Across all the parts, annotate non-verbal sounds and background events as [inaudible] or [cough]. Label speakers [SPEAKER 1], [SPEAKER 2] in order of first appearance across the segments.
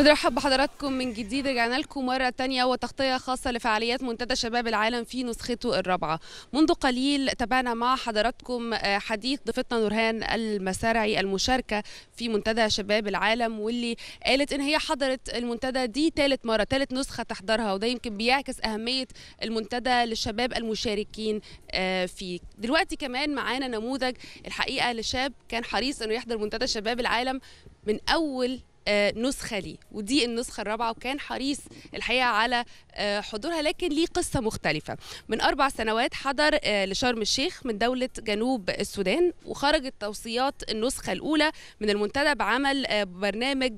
[SPEAKER 1] بنرحب بحضراتكم من جديد رجعنا لكم مرة ثانيه وتغطية خاصة لفعاليات منتدى شباب العالم في نسخته الرابعة منذ قليل تابعنا مع حضراتكم آه، حديث ضيفتنا نورهان المسارعي المشاركة في منتدى شباب العالم واللي قالت ان هي حضرت المنتدى دي ثالث مرة ثالث نسخة تحضرها وده يمكن بيعكس أهمية المنتدى للشباب المشاركين آه، فيه دلوقتي كمان معانا نموذج الحقيقة لشاب كان حريص انه يحضر منتدى شباب العالم من أول آه، نسخه ليه ودي النسخه الرابعه وكان حريص الحقيقه على آه، حضورها لكن ليه قصه مختلفه من اربع سنوات حضر آه، لشرم الشيخ من دوله جنوب السودان وخرجت توصيات النسخه الاولى من المنتدى بعمل برنامج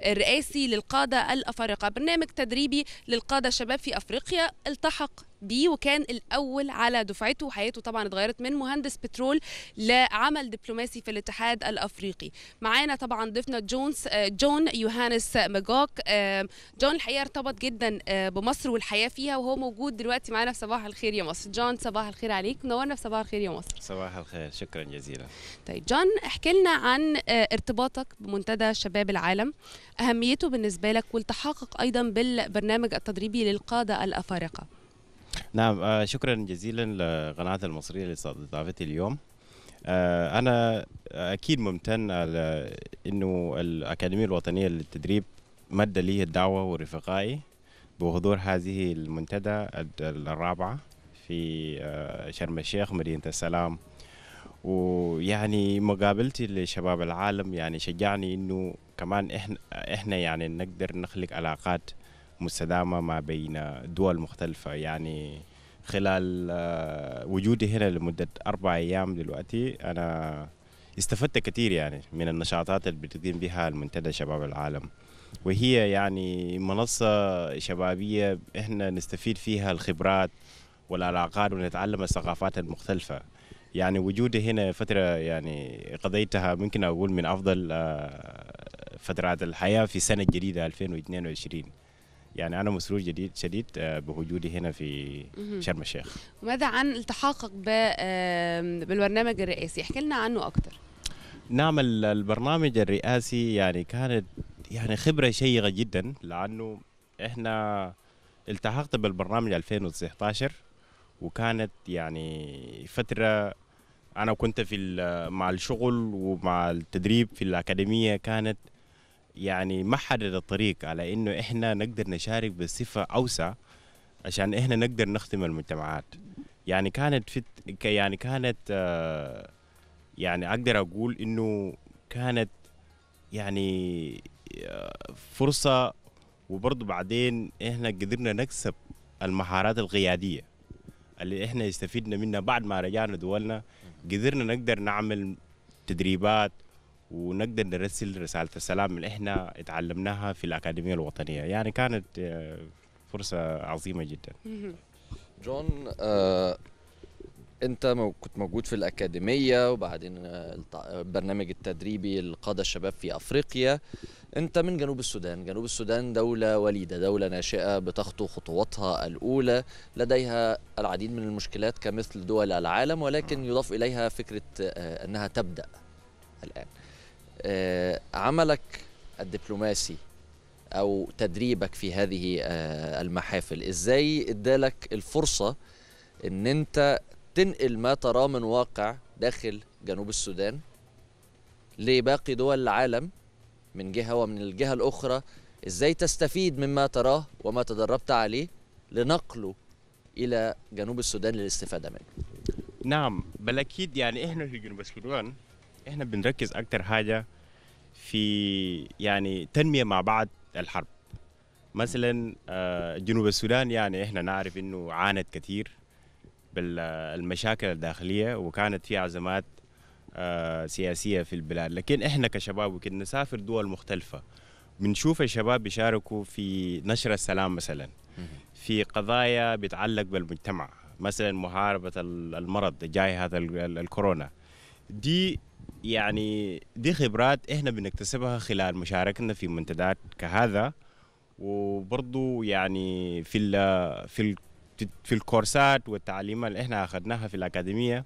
[SPEAKER 1] الرئاسي للقاده الافارقه برنامج تدريبي للقاده الشباب في افريقيا التحق بيه وكان الاول على دفعته وحياته طبعا اتغيرت من مهندس بترول لعمل دبلوماسي في الاتحاد الافريقي معانا طبعا ضيفنا جونز آه، جون يوهانس ماجوك آه، جون الحقيقه ارتبط جدا آه، بمصر والحياه فيها وهو موجود دلوقتي معانا في صباح الخير يا مصر جون صباح الخير عليك منورنا في صباح الخير يا مصر
[SPEAKER 2] صباح الخير شكرا جزيلا
[SPEAKER 1] طيب جون احكي لنا عن ارتباطك بمنتدى شباب العالم اهميته بالنسبه لك والتحاقك ايضا بالبرنامج التدريبي للقاده الافارقه
[SPEAKER 2] نعم آه، شكرا جزيلا لقناة المصرية لاستضافتي اليوم آه، أنا أكيد ممتن على أنه الأكاديمية الوطنية للتدريب مد لي الدعوة ورفقائي بحضور هذه المنتدى الرابعة في آه، شرم الشيخ مدينة السلام ويعني مقابلتي لشباب العالم يعني شجعني انه كمان احنا احنا يعني نقدر نخلق علاقات مستدامة ما بين دول مختلفة يعني خلال آه، وجودي هنا لمدة أربع أيام دلوقتي أنا استفدت كثير يعني من النشاطات اللي بتقيم بها المنتدى شباب العالم وهي يعني منصة شبابية احنا نستفيد فيها الخبرات والعلاقات ونتعلم الثقافات المختلفة يعني وجودي هنا فترة يعني قضيتها ممكن أقول من أفضل آه، فترات الحياة في سنة جديدة 2022 يعني انا مسرور جديد شديد آه، بوجودي هنا في شرم الشيخ
[SPEAKER 1] وماذا عن التحاقك بالبرنامج الرئاسي احكي لنا عنه اكثر
[SPEAKER 2] نعم البرنامج الرئاسي يعني كانت يعني خبره شيقه جدا لانه احنا التحقت بالبرنامج 2019 وكانت يعني فتره انا كنت في مع الشغل ومع التدريب في الاكاديميه كانت يعني ما حدد الطريق على انه احنا نقدر نشارك بصفه اوسع عشان احنا نقدر نخدم المجتمعات يعني كانت في يعني كانت آه، يعني اقدر اقول انه كانت يعني آه، فرصه وبرضه بعدين احنا قدرنا نكسب المهارات القياديه اللي احنا استفدنا منها بعد ما رجعنا دولنا قدرنا نقدر نعمل تدريبات ونقدر نرسل رساله السلام اللي احنا اتعلمناها في الاكاديميه الوطنيه يعني كانت آه، فرصه عظيمه جدا
[SPEAKER 3] جون آه انت كنت موجود في الاكاديميه وبعدين آه، البرنامج التدريبي اللي الشباب في افريقيا انت من جنوب السودان جنوب السودان دوله وليده دوله ناشئه بتخطو خطواتها الاولى لديها العديد من المشكلات كمثل دول العالم ولكن نعم. يضاف اليها فكره آه، انها تبدا الان آه، عملك الدبلوماسي او تدريبك في هذه آه، المحافل ازاي ادالك الفرصه ان انت تنقل ما تراه من واقع داخل جنوب السودان لباقي دول العالم من جهه ومن الجهه الاخرى ازاي تستفيد مما تراه وما تدربت عليه لنقله الى جنوب السودان للاستفاده منه
[SPEAKER 2] نعم بل اكيد يعني احنا في جنوب السودان احنا بنركز اكتر حاجه في يعني تنميه مع بعض الحرب مثلا آه، جنوب السودان يعني احنا نعرف انه عانت كثير بالمشاكل الداخليه وكانت في ازمات آه، سياسيه في البلاد لكن احنا كشباب وكنا نسافر دول مختلفه بنشوف الشباب بيشاركوا في نشر السلام مثلا في قضايا بتعلق بالمجتمع مثلا محاربه المرض جاي هذا الكورونا دي يعني دي خبرات احنا بنكتسبها خلال مشاركتنا في منتدات كهذا وبرضو يعني في ال في ال في الكورسات والتعليمات اللي احنا اخذناها في الاكاديميه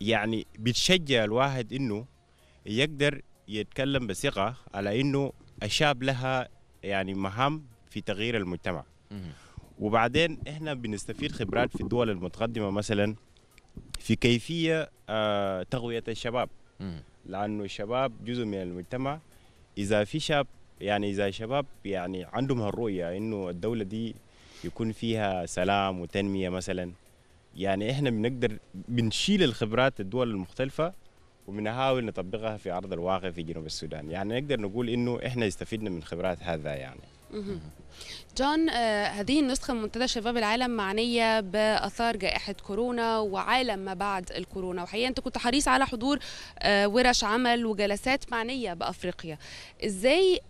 [SPEAKER 2] يعني بتشجع الواحد انه يقدر يتكلم بثقه على انه الشاب لها يعني مهام في تغيير المجتمع وبعدين احنا بنستفيد خبرات في الدول المتقدمه مثلا في كيفيه آه، تغويه الشباب لانه الشباب جزء من المجتمع اذا في شاب يعني اذا شباب يعني عندهم هالرؤيه انه الدوله دي يكون فيها سلام وتنميه مثلا يعني احنا بنقدر بنشيل الخبرات الدول المختلفه وبنحاول نطبقها في ارض الواقع في جنوب السودان يعني نقدر نقول انه احنا استفدنا من خبرات هذا يعني
[SPEAKER 1] جون آه، هذه النسخة من منتدى شباب العالم معنية بأثار جائحة كورونا وعالم ما بعد الكورونا وحقيقة أنت كنت حريص على حضور آه، ورش عمل وجلسات معنية بأفريقيا إزاي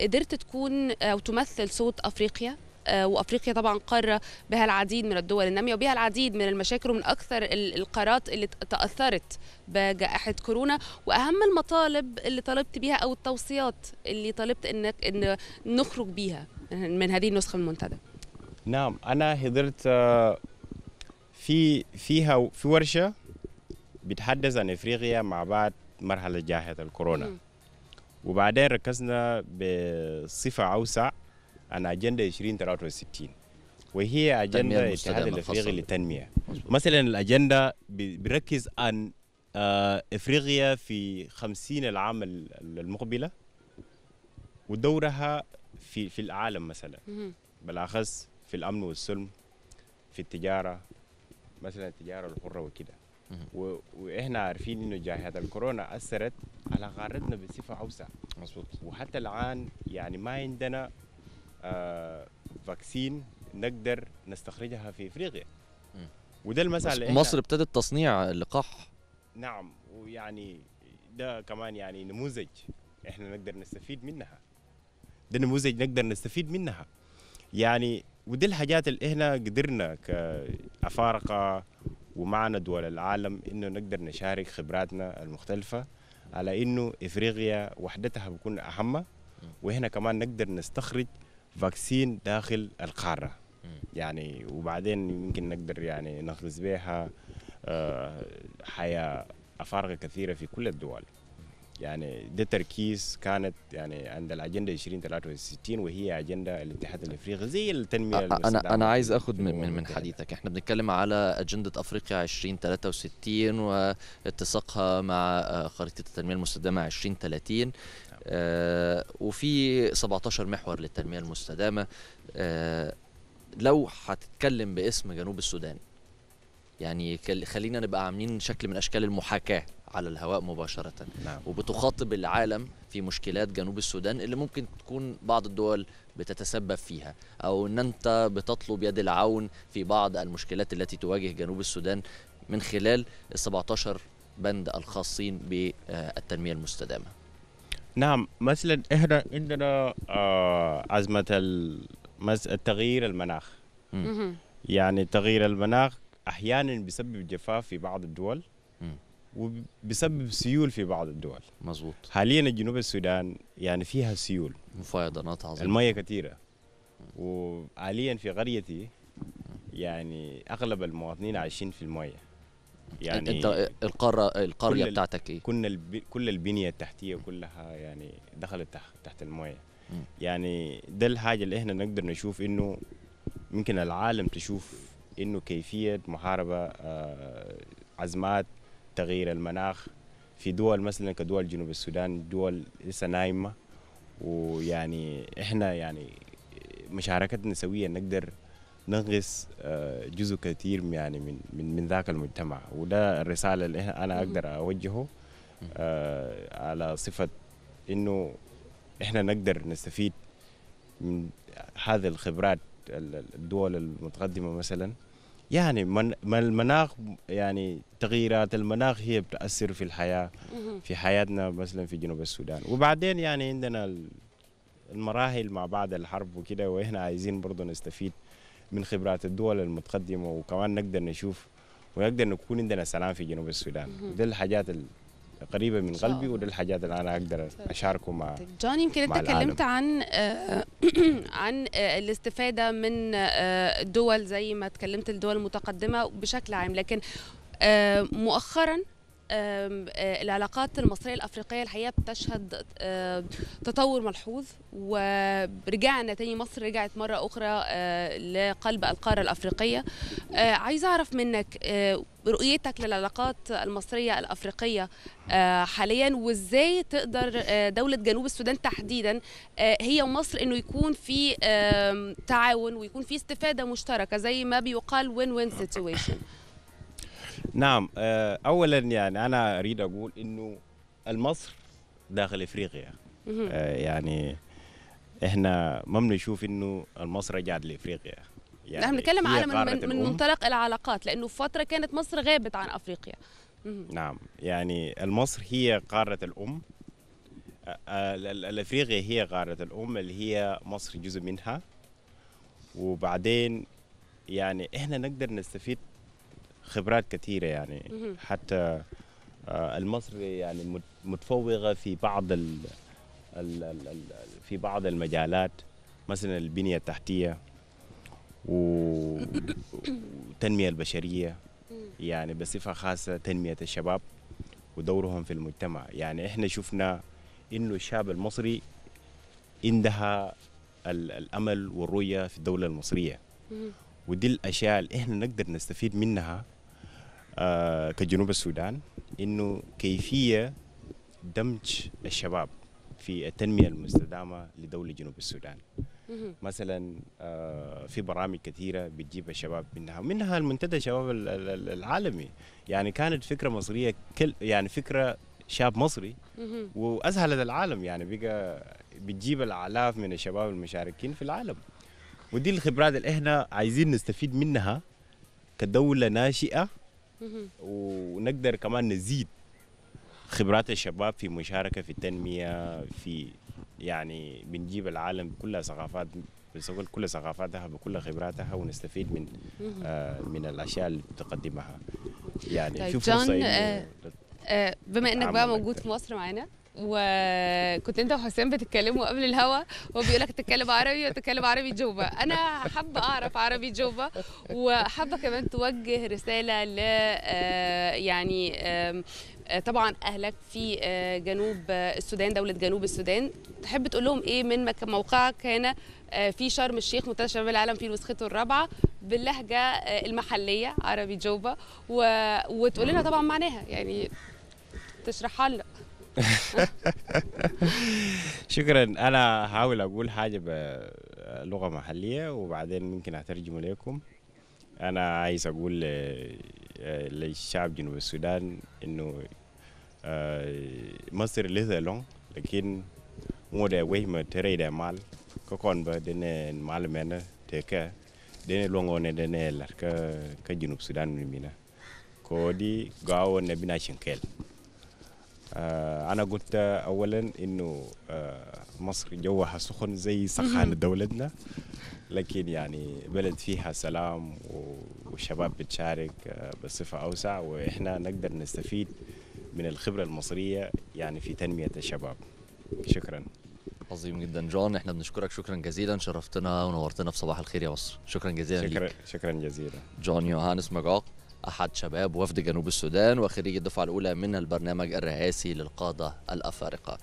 [SPEAKER 1] قدرت تكون أو تمثل صوت أفريقيا آه، وافريقيا طبعا قاره بها العديد من الدول الناميه وبها العديد من المشاكل ومن اكثر القارات اللي تاثرت بجائحه كورونا واهم المطالب اللي طالبت بيها او التوصيات اللي طالبت انك ان نخرج بيها من هذه النسخه المنتدى
[SPEAKER 2] نعم انا حضرت آه، في فيها في ورشه بتحدث عن افريقيا مع بعد مرحله جائحه الكورونا وبعدين ركزنا بصفه اوسع عن اجنده 2063 وهي اجنده الاتحاد الافريقي للتنميه مثلا الاجنده بيركز عن افريقيا في 50 العام المقبله ودورها في في العالم مثلا بالاخص في الامن والسلم في التجاره مثلا التجاره الحره وكده واحنا عارفين انه جائحه الكورونا اثرت على قارتنا بصفه اوسع مظبوط وحتى الان يعني ما عندنا فاكسين آه، نقدر نستخرجها في افريقيا
[SPEAKER 3] وده المساله مصر ابتدت تصنيع اللقاح
[SPEAKER 2] نعم ويعني ده كمان يعني نموذج احنا نقدر نستفيد منها ده نموذج نقدر نستفيد منها يعني ودي الحاجات اللي احنا قدرنا كافارقه ومعنا دول العالم انه نقدر نشارك خبراتنا المختلفه على انه افريقيا وحدتها بتكون اهم واحنا كمان نقدر نستخرج فاكسين داخل القاره يعني وبعدين يمكن نقدر يعني نخلص بها آه، حياه افارقه كثيره في كل الدول يعني ده تركيز كانت يعني عند الاجنده 2063 وهي اجنده الاتحاد الافريقي زي التنميه انا انا
[SPEAKER 3] عايز اخد من من, من حديثك احنا بنتكلم على اجنده افريقيا 2063 واتساقها مع آه، خريطه التنميه المستدامه 2030 آه، وفي 17 محور للتنميه المستدامه آه، لو هتتكلم باسم جنوب السودان يعني خلينا نبقى عاملين شكل من اشكال المحاكاه على الهواء مباشره نعم. وبتخاطب العالم في مشكلات جنوب السودان اللي ممكن تكون بعض الدول بتتسبب فيها او ان انت بتطلب يد العون في بعض المشكلات التي تواجه جنوب السودان من خلال ال 17 بند الخاصين بالتنميه المستدامه نعم مثلا احنا عندنا
[SPEAKER 2] أزمة آه، التغيير المناخ يعني تغيير المناخ أحيانا بسبب جفاف في بعض الدول وبسبب سيول في بعض الدول مظبوط حاليا جنوب السودان يعني فيها سيول مفيضانات عظيمه الميه كثيره وحاليا في قريتي يعني اغلب المواطنين عايشين في المياه يعني انت القاره القريه كل بتاعتك ايه؟ كنا كل البنيه التحتيه كلها يعني دخلت تحت المويه يعني ده الحاجه اللي احنا نقدر نشوف انه ممكن العالم تشوف انه كيفيه محاربه آه ازمات تغيير المناخ في دول مثلا كدول جنوب السودان دول لسه نايمه ويعني احنا يعني مشاركتنا سويا نقدر نغس آه، جزء كثير يعني من من من ذاك المجتمع وده الرساله اللي انا اقدر اوجهه آه، على صفه انه احنا نقدر نستفيد من هذه الخبرات الدول المتقدمه مثلا يعني من المناخ يعني تغييرات المناخ هي بتاثر في الحياه في حياتنا مثلا في جنوب السودان وبعدين يعني عندنا المراحل مع بعد الحرب وكده وإحنا عايزين برضه نستفيد من خبرات الدول المتقدمه وكمان نقدر نشوف ونقدر نكون عندنا سلام في جنوب السودان دي الحاجات قريبة من قلبي ودي الحاجات اللي أنا أقدر طيب. أشاركه مع طيب،
[SPEAKER 1] جون يمكن أنت تكلمت عن آه، [clears throat] عن آه، الاستفادة من آه، دول زي ما تكلمت الدول المتقدمة بشكل عام لكن مؤخرا آه، العلاقات المصرية الأفريقية الحقيقة بتشهد آه، تطور ملحوظ ورجعنا تاني مصر رجعت مرة أخرى آه، لقلب القارة الأفريقية عايزة أعرف منك رؤيتك للعلاقات المصرية الأفريقية حاليا وإزاي تقدر دولة جنوب السودان تحديدا هي ومصر أنه يكون في تعاون ويكون في استفادة مشتركة زي ما بيقال win-win situation
[SPEAKER 2] نعم آه، اولا يعني انا اريد اقول انه المصر داخل افريقيا آه، يعني احنا ما بنشوف انه مصر رجعت لافريقيا يعني نحن بنتكلم على من, من, من منطلق
[SPEAKER 1] العلاقات لانه فتره كانت مصر غابت عن افريقيا
[SPEAKER 2] نعم يعني مصر هي قاره الام آه، الافريقيا هي قاره الام اللي هي مصر جزء منها وبعدين يعني احنا نقدر نستفيد خبرات كثيرة يعني حتى آه، المصري يعني متفوقة في بعض ال ال ال ال في بعض المجالات مثلا البنية التحتية والتنمية البشرية يعني بصفة خاصة تنمية الشباب ودورهم في المجتمع يعني احنا شفنا انه الشاب المصري عندها الامل والرؤيه في الدوله المصريه ودي الاشياء اللي احنا نقدر نستفيد منها آه، كجنوب السودان انه كيفيه دمج الشباب في التنميه المستدامه لدوله جنوب السودان مثلا آه، في برامج كثيره بتجيب الشباب منها منها المنتدى الشباب العالمي يعني كانت فكره مصريه كل يعني فكره شاب مصري واسهلت العالم يعني بقى بتجيب الالاف من الشباب المشاركين في العالم ودي الخبرات اللي احنا عايزين نستفيد منها كدوله ناشئه ونقدر كمان نزيد خبرات الشباب في مشاركة في التنمية في يعني بنجيب العالم بكل ثقافات بكل ثقافاتها بكل خبراتها ونستفيد من آه من الأشياء اللي بتقدمها يعني طيب في فرصة آه،
[SPEAKER 1] آه، بما انك بقى موجود في مصر معانا وكنت انت وحسام بتتكلموا قبل الهوا هو بيقول لك تتكلم عربي وتتكلم عربي جوبا انا حابه اعرف عربي جوبا وحابه كمان توجه رساله ل آه، يعني طبعا اهلك في آه، جنوب آه، السودان دوله جنوب السودان تحب تقول لهم ايه من موقعك هنا في شرم الشيخ منتدى شباب العالم في نسخته الرابعه باللهجه المحليه عربي جوبا وتقول لنا طبعا معناها يعني تشرحها لنا
[SPEAKER 2] شكرا انا هحاول اقول حاجه بلغه محليه وبعدين ممكن اترجم لكم انا عايز اقول للشعب جنوب السودان انه مصر لسه لون لكن مو ده وهم تري ده مال كون بدنا مال منا تكا dene longone dene lar ka ka junub sudan mina ko di آه، انا قلت اولا انه آه، مصر جوها سخن زي سخان دولتنا لكن يعني بلد فيها سلام وشباب بتشارك آه، بصفه اوسع واحنا نقدر نستفيد من
[SPEAKER 3] الخبره المصريه يعني في تنميه الشباب شكرا عظيم جدا جون احنا بنشكرك شكرا جزيلا شرفتنا ونورتنا في صباح الخير يا مصر شكرا جزيلا شكرا ليك. شكرا جزيلا جون يوهانس مجاق أحد شباب وفد جنوب السودان وخريج الدفعة الأولى من البرنامج الرئاسي للقادة الأفارقة